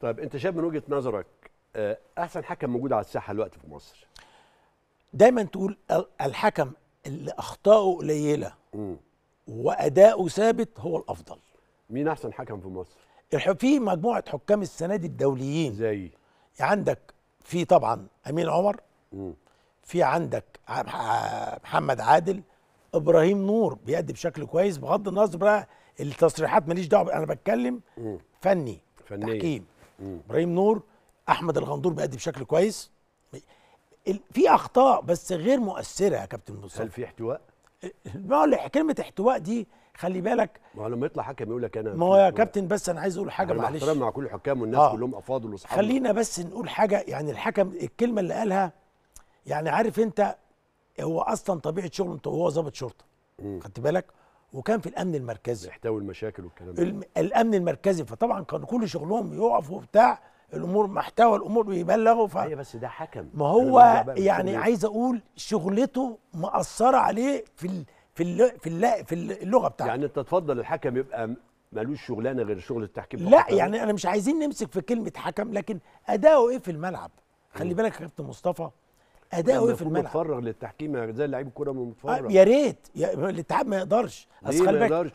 طيب انت شايف من وجهه نظرك آه، احسن حكم موجود على الساحه الوقت في مصر دايما تقول الحكم اللي اخطائه قليله واداؤه ثابت هو الافضل مين احسن حكم في مصر في مجموعه حكام السنه دي الدوليين زي عندك في طبعا امين عمر مم. في عندك محمد عادل ابراهيم نور بيأدي بشكل كويس بغض النظر بقى التصريحات ماليش دعوه انا بتكلم مم. فني فنية. تحكيم ابراهيم نور احمد الغندور بيأدي بشكل كويس في اخطاء بس غير مؤثره يا كابتن مصطفى هل في احتواء؟ ما كلمه احتواء دي خلي بالك ما هو لما يطلع حكم يقول لك انا ما هو يا كابتن بس انا عايز اقول حاجه معلش مع كل الحكام والناس آه. كلهم افاضل واصحاب خلينا بس نقول حاجه يعني الحكم الكلمه اللي قالها يعني عارف انت هو اصلا طبيعه شغله انت ظابط شرطه خدت بالك وكان في الامن المركزي بيحتوي المشاكل والكلام الم... الامن المركزي فطبعا كان كل شغلهم يقفوا وبتاع الامور محتوى الامور ويبلغوا ف هي أيوة، بس ده حكم ما هو يعني عايز اقول شغلته مأثره عليه في ال... في الل... في, الل... في اللغه بتاعته يعني انت تفضل الحكم يبقى مالوش شغلانه غير شغل التحكيم لا بحكم. يعني انا مش عايزين نمسك في كلمه حكم لكن اداؤه ايه في الملعب خلي بالك يا كابتن مصطفى اداؤه ايه في الملعب متفرغ للتحكيم زي لعيب الكوره متفرغ آه، يا ريت الاتحاد ما يقدرش اصل خلي بالك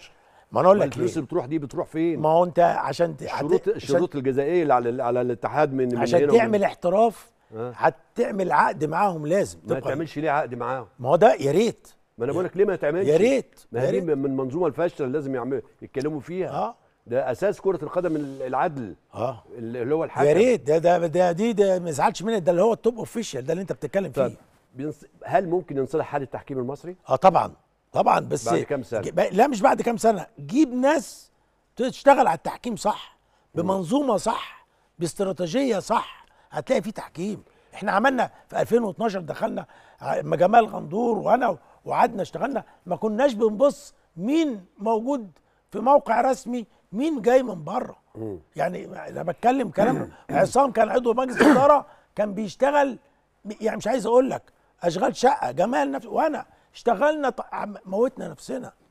ما انا اقول لك الفلوس اللي بتروح دي بتروح فين؟ ما هو انت عشان الشروط الشروط الجزائيه اللي على على الاتحاد من, من عشان تعمل احتراف آه. هتعمل عقد معاهم لازم ما تعملش ليه عقد معاهم ما هو ده يا ريت ما انا بقول لك ليه ما تعملش يا ريت ما هي من المنظومه الفاشله اللي لازم يعملوا يتكلموا فيها اه ده اساس كره القدم العدل اه اللي هو الحكم يا ريت ده ده ده دي ده ما يزعلش منك ده اللي هو التوب اوفيشال ده اللي انت بتتكلم فيه بينص... هل ممكن ينصلح حال التحكيم المصري؟ اه طبعا طبعا بس بعد كام سنه ج... لا مش بعد كام سنه جيب ناس تشتغل على التحكيم صح بمنظومه صح باستراتيجيه صح هتلاقي في تحكيم احنا عملنا في 2012 دخلنا جمال غندور وانا وقعدنا اشتغلنا ما كناش بنبص مين موجود في موقع رسمي مين جاي من بره يعني انا بتكلم كلام عصام كان عضو مجلس اداره كان بيشتغل يعني مش عايز اقول لك اشغال شقه جمال نفسه وانا اشتغلنا موتنا نفسنا